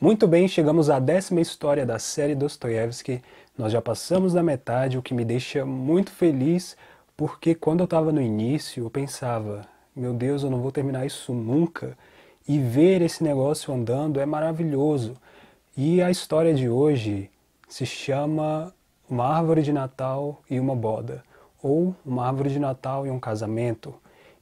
Muito bem, chegamos à décima história da série Dostoiévski. Nós já passamos da metade, o que me deixa muito feliz, porque quando eu estava no início, eu pensava: meu Deus, eu não vou terminar isso nunca. E ver esse negócio andando é maravilhoso. E a história de hoje se chama Uma Árvore de Natal e uma Boda ou uma árvore de Natal e um casamento.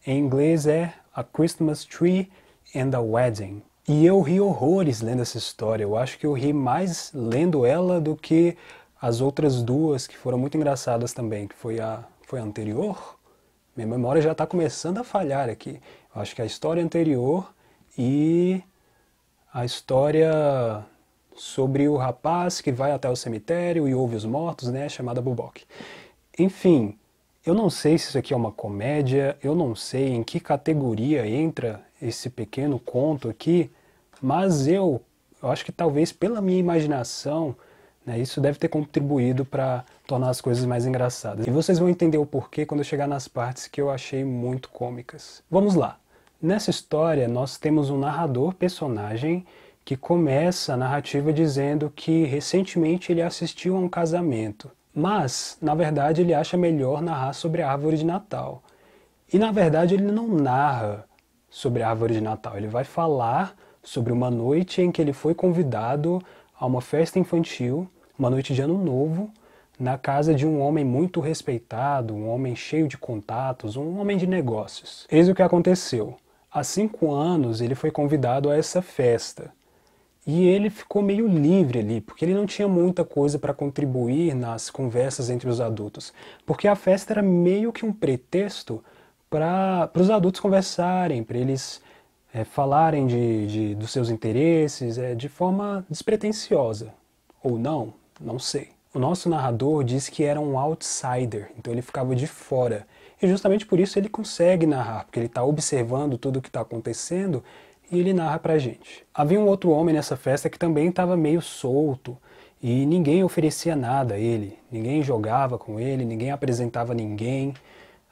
Em inglês é A Christmas Tree and a Wedding. E eu ri horrores lendo essa história. Eu acho que eu ri mais lendo ela do que as outras duas que foram muito engraçadas também, que foi a foi a anterior. Minha memória já está começando a falhar aqui. Eu acho que é a história anterior e a história sobre o rapaz que vai até o cemitério e ouve os mortos, né, chamada Bubok. Enfim, eu não sei se isso aqui é uma comédia, eu não sei em que categoria entra esse pequeno conto aqui, mas eu, eu acho que talvez pela minha imaginação, né, isso deve ter contribuído para tornar as coisas mais engraçadas. E vocês vão entender o porquê quando eu chegar nas partes que eu achei muito cômicas. Vamos lá! Nessa história, nós temos um narrador, personagem, que começa a narrativa dizendo que recentemente ele assistiu a um casamento mas, na verdade, ele acha melhor narrar sobre a árvore de Natal. E, na verdade, ele não narra sobre a árvore de Natal. Ele vai falar sobre uma noite em que ele foi convidado a uma festa infantil, uma noite de Ano Novo, na casa de um homem muito respeitado, um homem cheio de contatos, um homem de negócios. Eis o que aconteceu. Há cinco anos ele foi convidado a essa festa. E ele ficou meio livre ali, porque ele não tinha muita coisa para contribuir nas conversas entre os adultos, porque a festa era meio que um pretexto para os adultos conversarem, para eles é, falarem de, de, dos seus interesses é, de forma despretensiosa. Ou não, não sei. O nosso narrador diz que era um outsider, então ele ficava de fora. E justamente por isso ele consegue narrar, porque ele está observando tudo o que está acontecendo e ele narra pra gente. Havia um outro homem nessa festa que também estava meio solto e ninguém oferecia nada a ele, ninguém jogava com ele, ninguém apresentava ninguém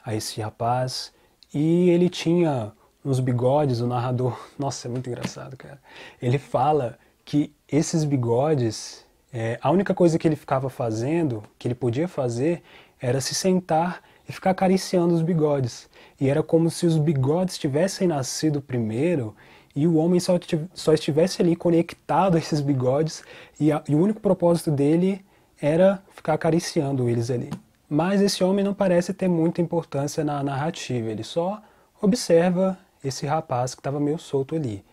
a esse rapaz e ele tinha uns bigodes, o narrador, nossa, é muito engraçado, cara. Ele fala que esses bigodes, é, a única coisa que ele ficava fazendo, que ele podia fazer, era se sentar e ficar acariciando os bigodes. E era como se os bigodes tivessem nascido primeiro e o homem só, só estivesse ali conectado a esses bigodes e, a, e o único propósito dele era ficar acariciando eles ali. Mas esse homem não parece ter muita importância na narrativa, ele só observa esse rapaz que estava meio solto ali.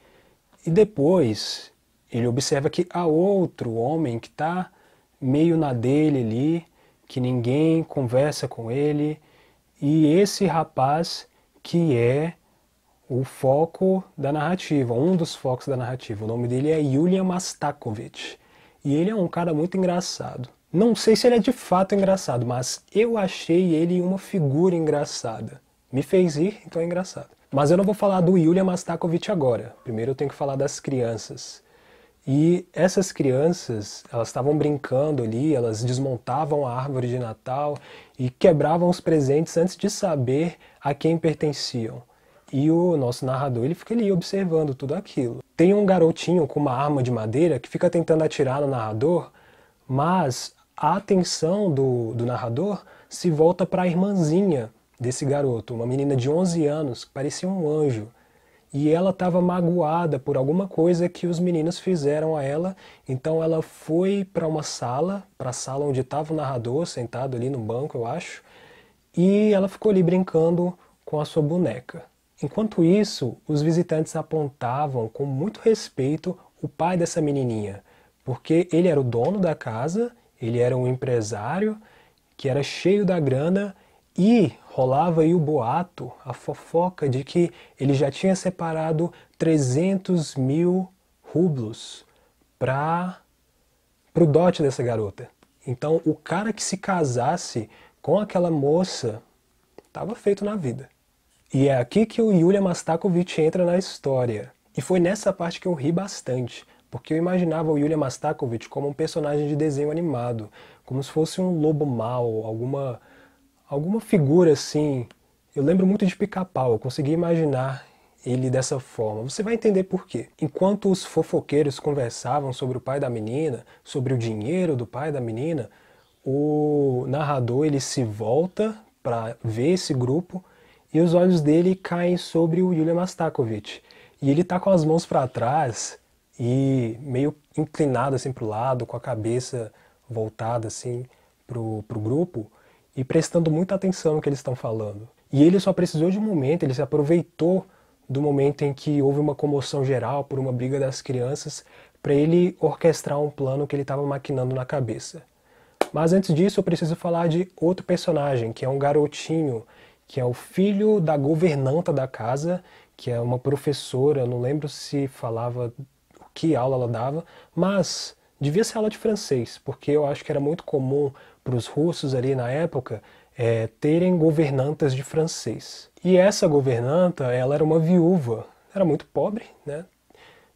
E depois ele observa que há outro homem que está meio na dele ali, que ninguém conversa com ele, e esse rapaz que é o foco da narrativa, um dos focos da narrativa. O nome dele é Yulia Mastakovich. E ele é um cara muito engraçado. Não sei se ele é de fato engraçado, mas eu achei ele uma figura engraçada. Me fez rir, então é engraçado. Mas eu não vou falar do Yulia Mastakovich agora. Primeiro eu tenho que falar das crianças. E essas crianças, elas estavam brincando ali, elas desmontavam a árvore de Natal e quebravam os presentes antes de saber a quem pertenciam e o nosso narrador ele fica ali observando tudo aquilo. Tem um garotinho com uma arma de madeira que fica tentando atirar no narrador, mas a atenção do, do narrador se volta para a irmãzinha desse garoto, uma menina de 11 anos, que parecia um anjo. E ela estava magoada por alguma coisa que os meninos fizeram a ela, então ela foi para uma sala, para a sala onde estava o narrador, sentado ali no banco, eu acho, e ela ficou ali brincando com a sua boneca. Enquanto isso, os visitantes apontavam com muito respeito o pai dessa menininha, porque ele era o dono da casa, ele era um empresário que era cheio da grana e rolava aí o boato, a fofoca de que ele já tinha separado 300 mil rublos para o dote dessa garota. Então, o cara que se casasse com aquela moça estava feito na vida. E é aqui que o Yulia Mastakovich entra na história. E foi nessa parte que eu ri bastante, porque eu imaginava o Yulia Mastakovich como um personagem de desenho animado, como se fosse um lobo mau, alguma alguma figura assim. Eu lembro muito de Pica-Pau, eu consegui imaginar ele dessa forma. Você vai entender por quê. Enquanto os fofoqueiros conversavam sobre o pai da menina, sobre o dinheiro do pai da menina, o narrador ele se volta para ver esse grupo e os olhos dele caem sobre o Yulia Mastakovich. E ele tá com as mãos para trás e meio inclinado assim pro lado, com a cabeça voltada assim pro, pro grupo e prestando muita atenção no que eles estão falando. E ele só precisou de um momento, ele se aproveitou do momento em que houve uma comoção geral por uma briga das crianças para ele orquestrar um plano que ele estava maquinando na cabeça. Mas antes disso, eu preciso falar de outro personagem, que é um garotinho que é o filho da governanta da casa, que é uma professora, não lembro se falava que aula ela dava, mas devia ser aula de francês, porque eu acho que era muito comum para os russos ali na época é, terem governantas de francês. E essa governanta, ela era uma viúva, era muito pobre, né?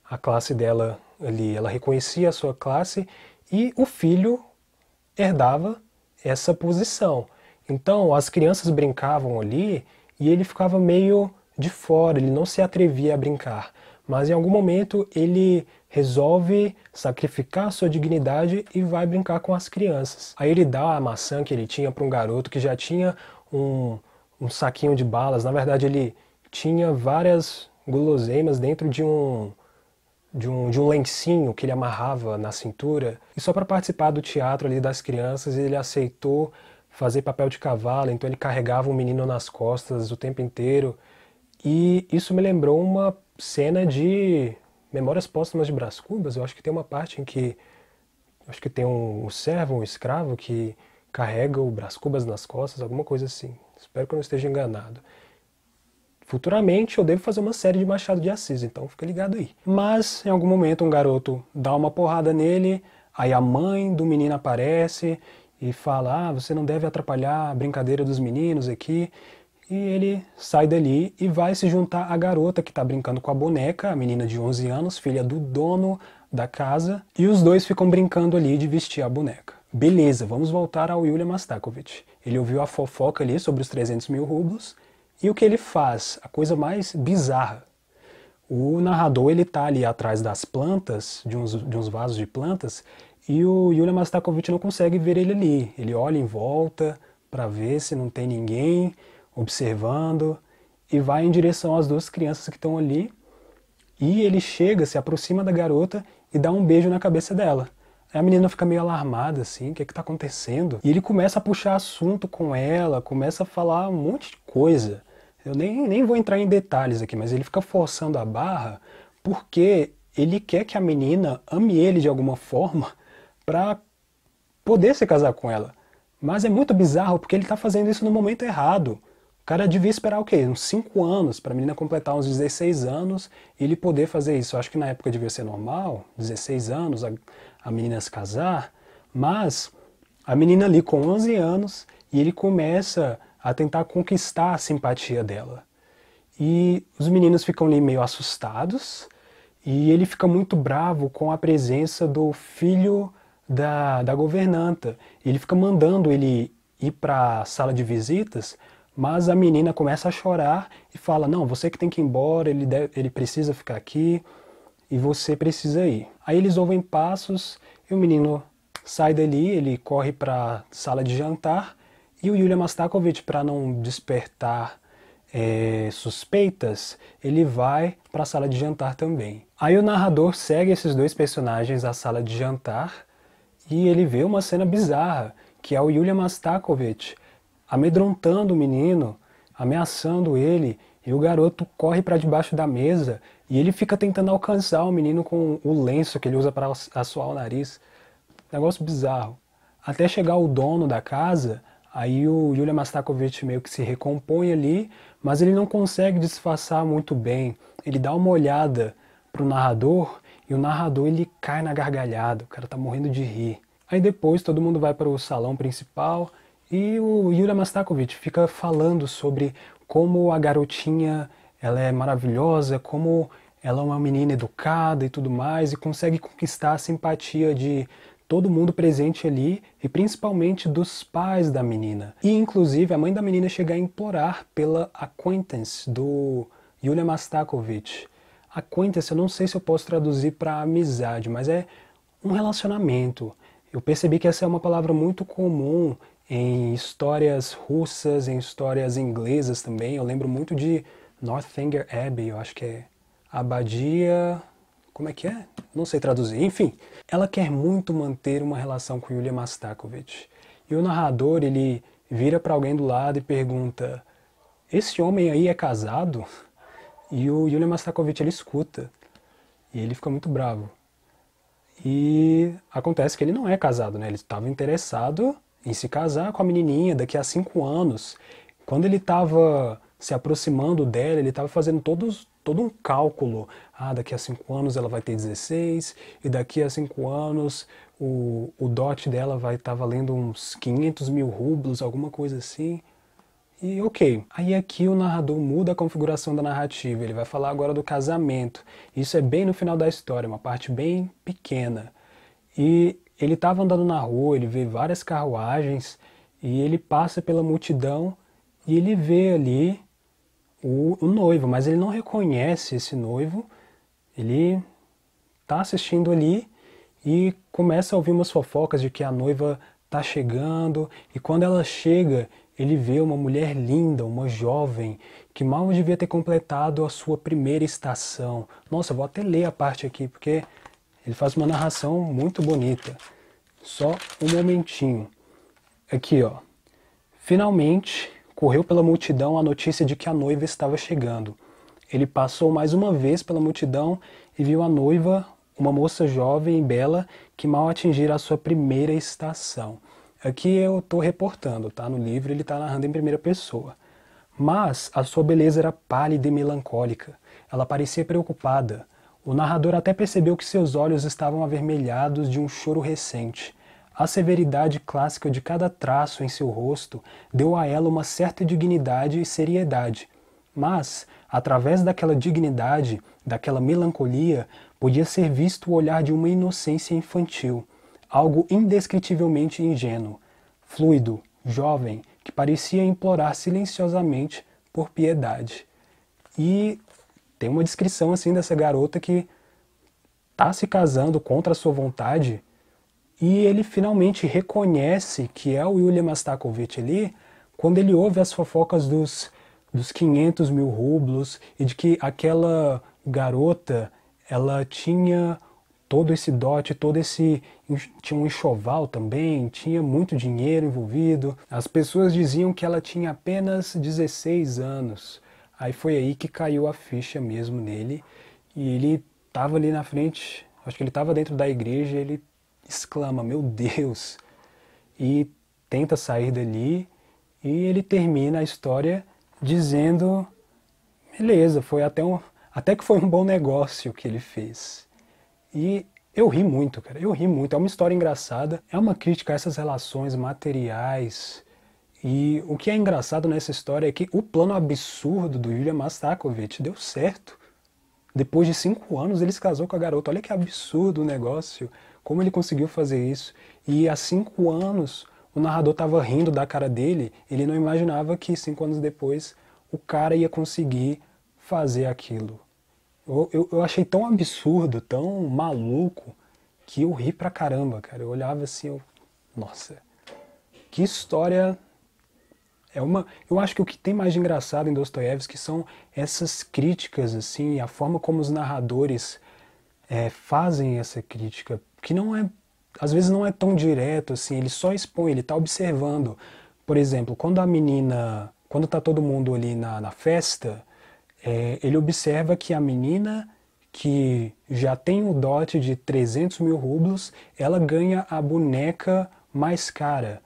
A classe dela ali, ela reconhecia a sua classe e o filho herdava essa posição. Então as crianças brincavam ali e ele ficava meio de fora, ele não se atrevia a brincar. Mas em algum momento ele resolve sacrificar sua dignidade e vai brincar com as crianças. Aí ele dá a maçã que ele tinha para um garoto que já tinha um, um saquinho de balas. Na verdade, ele tinha várias guloseimas dentro de um, de um, de um lencinho que ele amarrava na cintura. E só para participar do teatro ali das crianças, ele aceitou fazer papel de cavalo, então ele carregava um menino nas costas o tempo inteiro. E isso me lembrou uma cena de Memórias Póstumas de Brás Cubas. Eu acho que tem uma parte em que acho que tem um, um servo, um escravo que carrega o Brás Cubas nas costas, alguma coisa assim. Espero que eu não esteja enganado. Futuramente eu devo fazer uma série de Machado de Assis, então fica ligado aí. Mas em algum momento um garoto dá uma porrada nele, aí a mãe do menino aparece e fala: ah, você não deve atrapalhar a brincadeira dos meninos aqui. E ele sai dali e vai se juntar à garota que está brincando com a boneca, a menina de 11 anos, filha do dono da casa, e os dois ficam brincando ali de vestir a boneca. Beleza, vamos voltar ao Yulia Mastakovich. Ele ouviu a fofoca ali sobre os 300 mil rublos, e o que ele faz? A coisa mais bizarra. O narrador ele tá ali atrás das plantas, de uns, de uns vasos de plantas, e o Yulia Mastakovich não consegue ver ele ali. Ele olha em volta para ver se não tem ninguém observando e vai em direção às duas crianças que estão ali. E ele chega, se aproxima da garota e dá um beijo na cabeça dela. Aí a menina fica meio alarmada, assim, o que é que tá acontecendo? E ele começa a puxar assunto com ela, começa a falar um monte de coisa. Eu nem, nem vou entrar em detalhes aqui, mas ele fica forçando a barra porque ele quer que a menina ame ele de alguma forma para poder se casar com ela. Mas é muito bizarro porque ele está fazendo isso no momento errado. O cara devia esperar o quê? Uns 5 anos para a menina completar uns 16 anos e ele poder fazer isso. Eu acho que na época devia ser normal, 16 anos, a, a menina se casar, mas a menina ali com 11 anos e ele começa a tentar conquistar a simpatia dela. E os meninos ficam ali meio assustados e ele fica muito bravo com a presença do filho da, da governanta. Ele fica mandando ele ir para a sala de visitas, mas a menina começa a chorar e fala: Não, você que tem que ir embora, ele, deve, ele precisa ficar aqui e você precisa ir. Aí eles ouvem passos e o menino sai dali, ele corre para a sala de jantar e o Yulia Mastakovich, para não despertar é, suspeitas, ele vai para a sala de jantar também. Aí o narrador segue esses dois personagens à sala de jantar e ele vê uma cena bizarra, que é o Yulia Mastakovich amedrontando o menino, ameaçando ele, e o garoto corre para debaixo da mesa e ele fica tentando alcançar o menino com o lenço que ele usa para assoar o nariz. Negócio bizarro. Até chegar o dono da casa, aí o Yulia Mastakovich meio que se recompõe ali, mas ele não consegue disfarçar muito bem. Ele dá uma olhada pro narrador e o narrador ele cai na gargalhada, o cara tá morrendo de rir. Aí depois todo mundo vai para o salão principal e o Yura Mastakovich fica falando sobre como a garotinha ela é maravilhosa, como ela é uma menina educada e tudo mais, e consegue conquistar a simpatia de todo mundo presente ali e principalmente dos pais da menina. E inclusive a mãe da menina chega a implorar pela acquaintance do Yulia Mastakovich acquaintance, eu não sei se eu posso traduzir para amizade, mas é um relacionamento. Eu percebi que essa é uma palavra muito comum em histórias russas, em histórias inglesas também. Eu lembro muito de Northanger Abbey, eu acho que é abadia. Como é que é? Não sei traduzir. Enfim, ela quer muito manter uma relação com Yulia Mastakovich. E o narrador, ele vira para alguém do lado e pergunta: "Esse homem aí é casado?" E o Yulia Mastakovich ele escuta e ele fica muito bravo. E acontece que ele não é casado, né? Ele estava interessado em se casar com a menininha daqui a cinco anos. Quando ele estava se aproximando dela, ele estava fazendo todos, todo um cálculo. Ah, daqui a cinco anos ela vai ter 16, e daqui a cinco anos o, o dote dela vai estar tá valendo uns 500 mil rublos, alguma coisa assim. E ok, aí aqui o narrador muda a configuração da narrativa, ele vai falar agora do casamento. Isso é bem no final da história, uma parte bem pequena. E ele estava andando na rua, ele vê várias carruagens e ele passa pela multidão e ele vê ali o, o noivo, mas ele não reconhece esse noivo. Ele está assistindo ali e começa a ouvir umas fofocas de que a noiva está chegando e quando ela chega ele vê uma mulher linda, uma jovem, que mal devia ter completado a sua primeira estação. Nossa, vou até ler a parte aqui, porque ele faz uma narração muito bonita. Só um momentinho. Aqui, ó. Finalmente, correu pela multidão a notícia de que a noiva estava chegando. Ele passou mais uma vez pela multidão e viu a noiva, uma moça jovem e bela, que mal atingira a sua primeira estação. Aqui eu estou reportando, tá? No livro ele está narrando em primeira pessoa. Mas a sua beleza era pálida e melancólica. Ela parecia preocupada. O narrador até percebeu que seus olhos estavam avermelhados de um choro recente. A severidade clássica de cada traço em seu rosto deu a ela uma certa dignidade e seriedade. Mas, através daquela dignidade, daquela melancolia, podia ser visto o olhar de uma inocência infantil, algo indescritivelmente ingênuo, fluido, jovem, que parecia implorar silenciosamente por piedade. E tem uma descrição assim dessa garota que está se casando contra a sua vontade e ele finalmente reconhece que é o William Mastakovitch ali quando ele ouve as fofocas dos, dos 500 mil rublos e de que aquela garota ela tinha todo esse dote, todo esse tinha um enxoval também, tinha muito dinheiro envolvido. As pessoas diziam que ela tinha apenas 16 anos. Aí foi aí que caiu a ficha mesmo nele e ele estava ali na frente, acho que ele estava dentro da igreja, ele exclama: "Meu Deus!" e tenta sair dali e ele termina a história dizendo: "Beleza, foi até um até que foi um bom negócio que ele fez." E eu ri muito, cara. Eu ri muito. É uma história engraçada. É uma crítica a essas relações materiais. E o que é engraçado nessa história é que o plano absurdo do Yulia Mastakovich deu certo. Depois de cinco anos, ele se casou com a garota. Olha que absurdo o negócio. Como ele conseguiu fazer isso? E há cinco anos, o narrador estava rindo da cara dele. Ele não imaginava que cinco anos depois o cara ia conseguir fazer aquilo. Eu, eu, eu, achei tão absurdo, tão maluco, que eu ri pra caramba, cara. Eu olhava assim, eu, nossa, que história. É uma, eu acho que o que tem mais de engraçado em Dostoiévski são essas críticas, assim, a forma como os narradores é, fazem essa crítica, que não é, às vezes não é tão direto, assim, ele só expõe, ele tá observando. Por exemplo, quando a menina, quando tá todo mundo ali na, na festa, é, ele observa que a menina que já tem o dote de 300 mil rublos, ela ganha a boneca mais cara.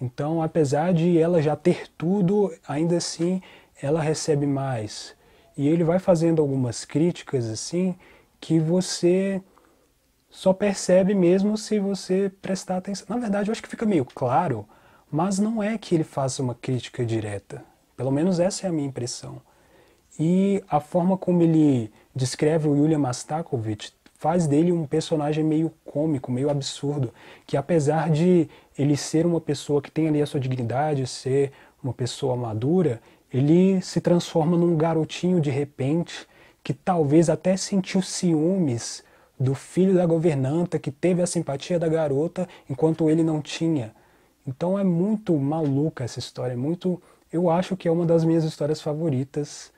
Então, apesar de ela já ter tudo, ainda assim ela recebe mais. E ele vai fazendo algumas críticas assim que você só percebe mesmo se você prestar atenção. Na verdade, eu acho que fica meio claro, mas não é que ele faça uma crítica direta. Pelo menos essa é a minha impressão. E a forma como ele descreve o Yulia Mastakovich faz dele um personagem meio cômico, meio absurdo, que apesar de ele ser uma pessoa que tem ali a sua dignidade, ser uma pessoa madura, ele se transforma num garotinho de repente que talvez até sentiu ciúmes do filho da governanta que teve a simpatia da garota enquanto ele não tinha. Então é muito maluca essa história, é muito, eu acho que é uma das minhas histórias favoritas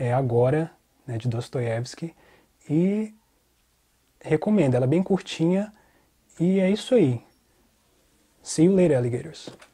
é Agora, né, de Dostoiévski, e recomendo, ela é bem curtinha, e é isso aí. See you later, alligators.